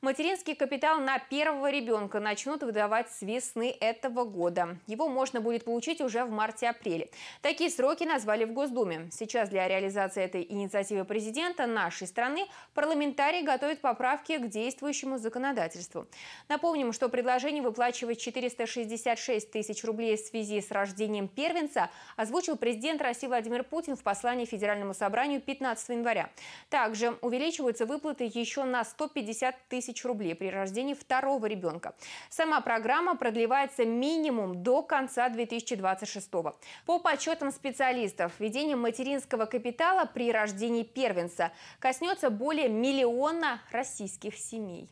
Материнский капитал на первого ребенка начнут выдавать с весны этого года. Его можно будет получить уже в марте-апреле. Такие сроки назвали в Госдуме. Сейчас для реализации этой инициативы президента нашей страны парламентарии готовят поправки к действующему законодательству. Напомним, что предложение выплачивать 466 тысяч рублей в связи с рождением первенца озвучил президент России Владимир Путин в послании Федеральному собранию 15 января. Также увеличиваются выплаты еще на 150 тысяч тысяч рублей при рождении второго ребенка. Сама программа продлевается минимум до конца 2026 По подсчетам специалистов, введение материнского капитала при рождении первенца коснется более миллиона российских семей.